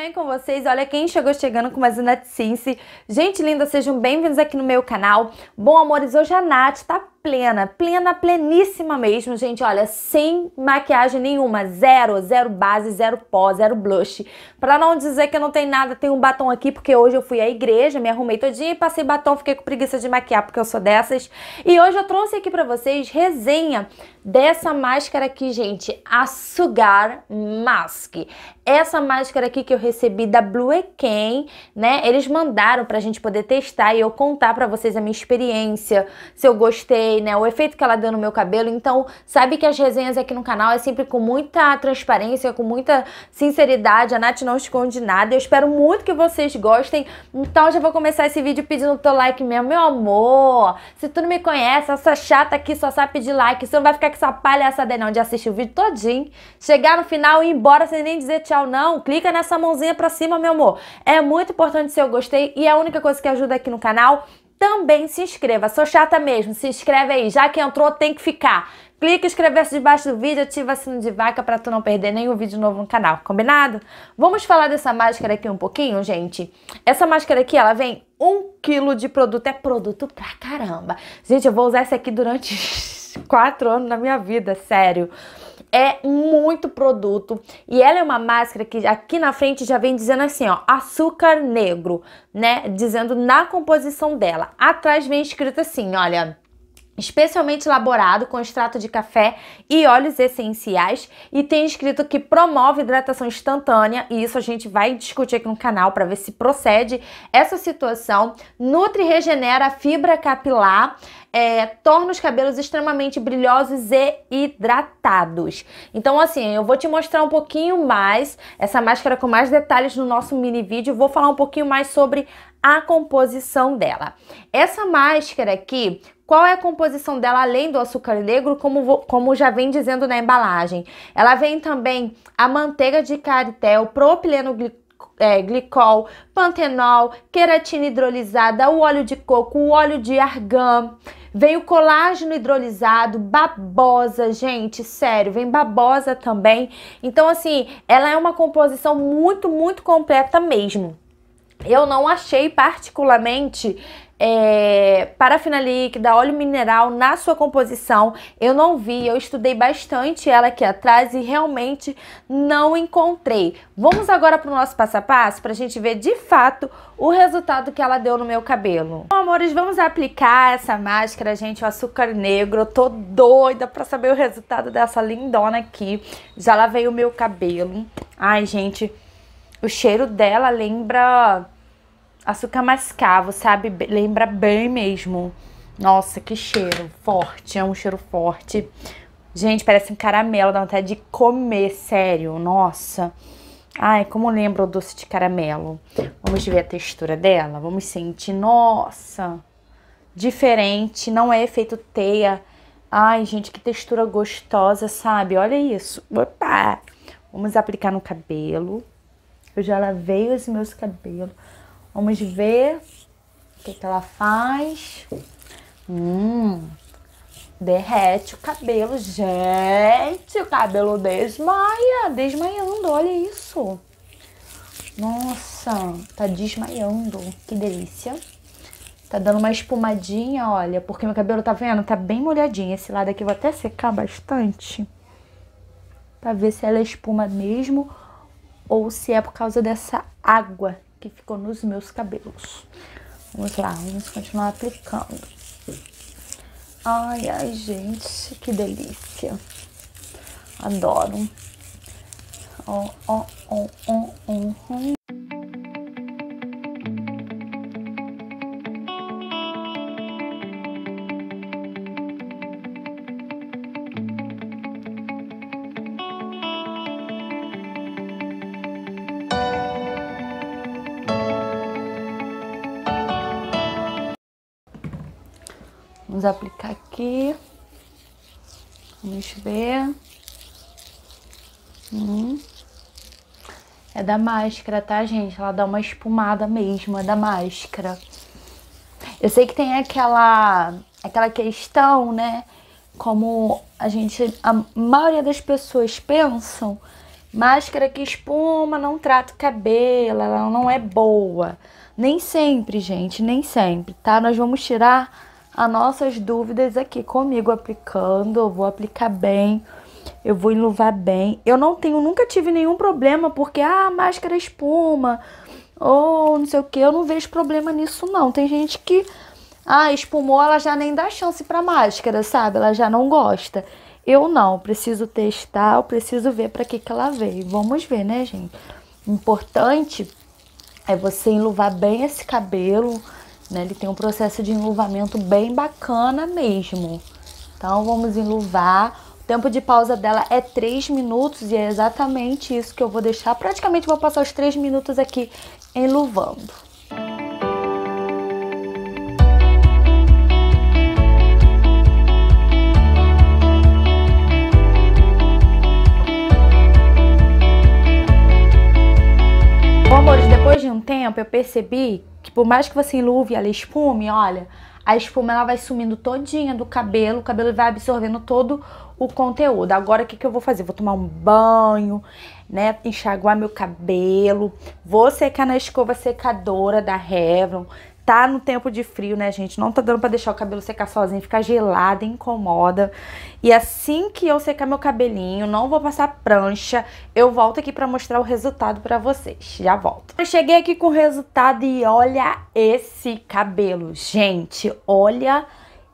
Thank vocês? Olha quem chegou chegando com mais um NetSense. Gente linda, sejam bem-vindos aqui no meu canal. Bom, amores, hoje a Nath tá plena, plena, pleníssima mesmo, gente. Olha, sem maquiagem nenhuma, zero, zero base, zero pó, zero blush. Pra não dizer que não tem nada, tem um batom aqui, porque hoje eu fui à igreja, me arrumei todinha e passei batom, fiquei com preguiça de maquiar, porque eu sou dessas. E hoje eu trouxe aqui pra vocês resenha dessa máscara aqui, gente, a Sugar Mask. Essa máscara aqui que eu recebi bebida Blue Eken, né? Eles mandaram pra gente poder testar e eu contar pra vocês a minha experiência, se eu gostei, né? O efeito que ela deu no meu cabelo. Então, sabe que as resenhas aqui no canal é sempre com muita transparência, com muita sinceridade. A Nath não esconde nada. Eu espero muito que vocês gostem. Então, já vou começar esse vídeo pedindo o teu like mesmo. Meu amor, se tu não me conhece, essa chata aqui só sabe pedir like. Você não vai ficar com essa palhaçada não de assistir o vídeo todinho, chegar no final e ir embora sem nem dizer tchau não. Clica nessa mãozinha pra cima, meu amor. É muito importante seu gostei e a única coisa que ajuda aqui no canal também se inscreva. Sou chata mesmo, se inscreve aí. Já que entrou, tem que ficar. Clica inscrever-se debaixo do vídeo, ativa o sino de vaca para tu não perder nenhum vídeo novo no canal, combinado? Vamos falar dessa máscara aqui um pouquinho, gente? Essa máscara aqui, ela vem um quilo de produto, é produto pra caramba. Gente, eu vou usar essa aqui durante quatro anos na minha vida, sério. Sério é muito produto e ela é uma máscara que aqui na frente já vem dizendo assim, ó, açúcar negro, né? Dizendo na composição dela. Atrás vem escrito assim, olha, especialmente elaborado com extrato de café e óleos essenciais e tem escrito que promove hidratação instantânea e isso a gente vai discutir aqui no canal para ver se procede essa situação. Nutre e regenera a fibra capilar, é, torna os cabelos extremamente brilhosos e hidratados. Então assim, eu vou te mostrar um pouquinho mais essa máscara com mais detalhes no nosso mini vídeo, vou falar um pouquinho mais sobre a composição dela. Essa máscara aqui, qual é a composição dela além do açúcar negro, como, como já vem dizendo na embalagem? Ela vem também a manteiga de o propileno é, glicol, pantenol, queratina hidrolisada, o óleo de coco, o óleo de argan. Vem o colágeno hidrolisado, babosa, gente, sério, vem babosa também. Então, assim, ela é uma composição muito, muito completa mesmo. Eu não achei particularmente é, parafina líquida, óleo mineral na sua composição. Eu não vi, eu estudei bastante ela aqui atrás e realmente não encontrei. Vamos agora para o nosso passo a passo para a gente ver de fato o resultado que ela deu no meu cabelo. Bom, amores, vamos aplicar essa máscara, gente, o açúcar negro. Eu tô doida para saber o resultado dessa lindona aqui. Já lavei o meu cabelo. Ai, gente, o cheiro dela lembra açúcar mascavo, sabe? Lembra bem mesmo. Nossa, que cheiro forte, é um cheiro forte. Gente, parece um caramelo, dá vontade de comer, sério, nossa. Ai, como lembra o doce de caramelo. Vamos ver a textura dela, vamos sentir, nossa. Diferente, não é efeito teia. Ai, gente, que textura gostosa, sabe? Olha isso. Opa! Vamos aplicar no cabelo. Eu já lavei os meus cabelos. Vamos ver o que, que ela faz. Hum, derrete o cabelo. Gente, o cabelo desmaia, desmaiando, olha isso. Nossa, tá desmaiando. Que delícia. Tá dando uma espumadinha, olha, porque meu cabelo tá vendo, tá bem molhadinho. Esse lado aqui eu vou até secar bastante. Pra ver se ela é espuma mesmo ou se é por causa dessa água que ficou nos meus cabelos. Vamos lá, vamos continuar aplicando. Ai, ai, gente, que delícia. Adoro. Oh, oh, oh, oh, oh, Vamos aplicar aqui. Vamos ver. Hum. É da máscara, tá, gente? Ela dá uma espumada mesmo, é da máscara. Eu sei que tem aquela, aquela questão, né? Como a gente, a maioria das pessoas pensam, máscara que espuma não trata o cabelo, ela não é boa. Nem sempre, gente, nem sempre, tá? Nós vamos tirar as nossas dúvidas aqui é comigo aplicando. Eu vou aplicar bem, eu vou enluvar bem. Eu não tenho, nunca tive nenhum problema porque a ah, máscara espuma ou não sei o que. Eu não vejo problema nisso não. Tem gente que ah, espumou, ela já nem dá chance para máscara, sabe? Ela já não gosta. Eu não, preciso testar, eu preciso ver para que que ela veio. Vamos ver, né, gente? Importante é você enluvar bem esse cabelo né? Ele tem um processo de enluvamento bem bacana mesmo. Então vamos enluvar. O tempo de pausa dela é 3 minutos e é exatamente isso que eu vou deixar. Praticamente vou passar os 3 minutos aqui enluvando. tempo eu percebi que por mais que você enluve ela espume, olha, a espuma ela vai sumindo todinha do cabelo, o cabelo vai absorvendo todo o conteúdo. Agora o que, que eu vou fazer? Vou tomar um banho, né? Enxaguar meu cabelo, vou secar na escova secadora da Revlon, tá no tempo de frio, né, gente? Não tá dando para deixar o cabelo secar sozinho, ficar gelado, incomoda. E assim que eu secar meu cabelinho, não vou passar prancha, eu volto aqui para mostrar o resultado para vocês. Já volto. Eu cheguei aqui com o resultado e olha esse cabelo, gente. Olha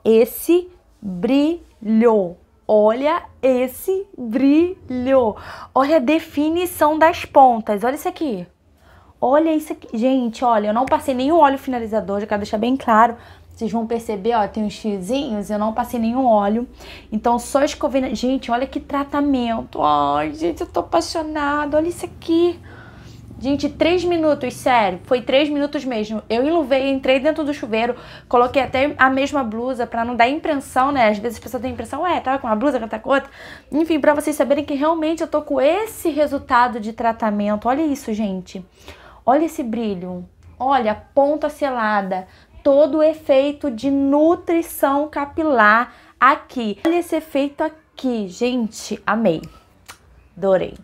esse brilho. Olha esse brilho. Olha a definição das pontas. Olha isso aqui. Olha isso aqui. Gente, olha, eu não passei nenhum óleo finalizador, já quero deixar bem claro. Vocês vão perceber, ó, tem uns xizinhos, eu não passei nenhum óleo. Então, só escovei... Gente, olha que tratamento. Ai, gente, eu tô apaixonada. Olha isso aqui. Gente, três minutos, sério. Foi três minutos mesmo. Eu enluvei, entrei dentro do chuveiro, coloquei até a mesma blusa pra não dar impressão, né? Às vezes a pessoa tem a impressão, é, tava tá com uma blusa, tá com outra. Enfim, pra vocês saberem que realmente eu tô com esse resultado de tratamento. Olha isso, gente. Gente. Olha esse brilho, olha a ponta selada, todo o efeito de nutrição capilar aqui. Olha esse efeito aqui, gente, amei, adorei.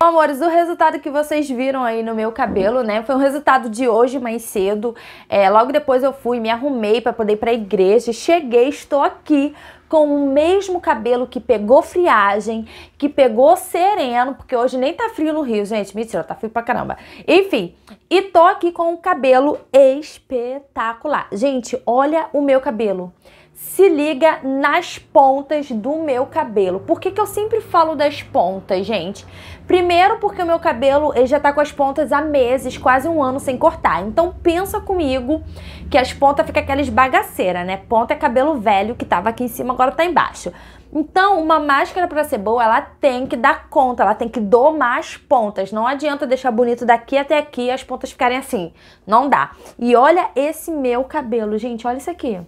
Amores, o resultado que vocês viram aí no meu cabelo, né, foi um resultado de hoje mais cedo. É, logo depois eu fui, me arrumei para poder ir pra igreja, cheguei, estou aqui com o mesmo cabelo que pegou friagem, que pegou sereno, porque hoje nem tá frio no Rio, gente, mentira, tá frio pra caramba. Enfim, e tô aqui com um cabelo espetacular. Gente, olha o meu cabelo se liga nas pontas do meu cabelo. Por que, que eu sempre falo das pontas, gente? Primeiro porque o meu cabelo ele já tá com as pontas há meses, quase um ano sem cortar. Então pensa comigo que as pontas ficam aquelas bagaceiras, né? Ponta é cabelo velho que tava aqui em cima, agora tá embaixo. Então, uma máscara para ser boa, ela tem que dar conta, ela tem que domar as pontas. Não adianta deixar bonito daqui até aqui e as pontas ficarem assim. Não dá. E olha esse meu cabelo, gente, olha isso aqui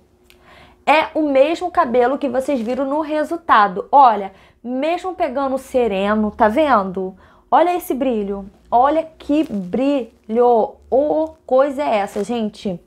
é o mesmo cabelo que vocês viram no resultado. Olha, mesmo pegando sereno, tá vendo? Olha esse brilho. Olha que brilho. Oh, coisa é essa, gente?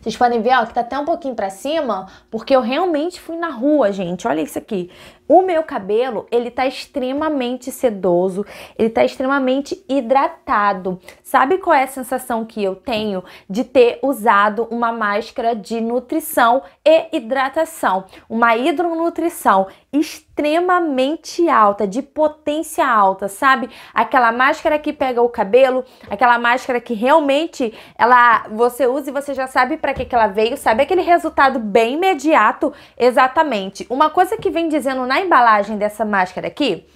Vocês podem ver, ó, que tá até um pouquinho pra cima, porque eu realmente fui na rua, gente. Olha isso aqui. O meu cabelo, ele tá extremamente sedoso, ele tá extremamente hidratado. Sabe qual é a sensação que eu tenho de ter usado uma máscara de nutrição e hidratação? Uma hidronutrição extremamente alta, de potência alta, sabe? Aquela máscara que pega o cabelo, aquela máscara que realmente ela você usa e você já sabe para que que ela veio, sabe aquele resultado bem imediato, exatamente. Uma coisa que vem dizendo na embalagem dessa máscara aqui,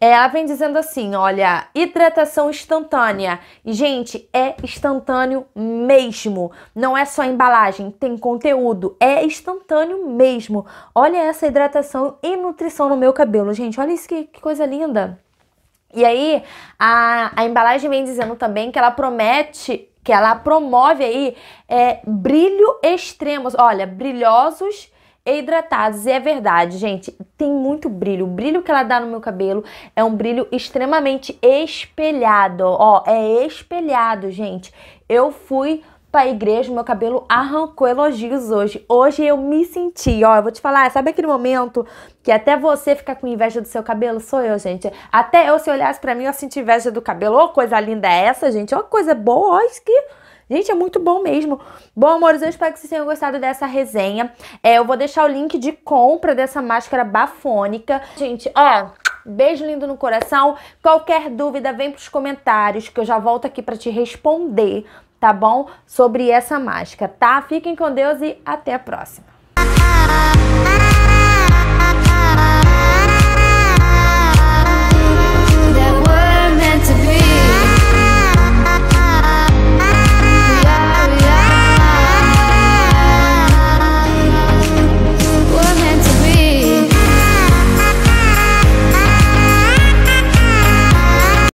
ela vem dizendo assim, olha, hidratação instantânea. E, gente, é instantâneo mesmo. Não é só embalagem, tem conteúdo. É instantâneo mesmo. Olha essa hidratação e nutrição no meu cabelo, gente. Olha isso, que, que coisa linda. E aí, a, a embalagem vem dizendo também que ela promete, que ela promove aí é, brilho extremos. Olha, brilhosos e hidratados. E é verdade, gente, tem muito brilho. O brilho que ela dá no meu cabelo é um brilho extremamente espelhado, ó, é espelhado, gente. Eu fui pra igreja, meu cabelo arrancou elogios hoje. Hoje eu me senti, ó, eu vou te falar, sabe aquele momento que até você fica com inveja do seu cabelo? Sou eu, gente. Até eu, se olhasse pra mim, eu senti inveja do cabelo. Ô, oh, coisa linda é essa, gente. Ó, oh, coisa boa, ó, isso que Gente, é muito bom mesmo. Bom, amores, eu espero que vocês tenham gostado dessa resenha. É, eu vou deixar o link de compra dessa máscara bafônica. Gente, ó, Beijo lindo no coração. Qualquer dúvida, vem para os comentários que eu já volto aqui para te responder, tá bom? Sobre essa máscara, tá? Fiquem com Deus e até a próxima.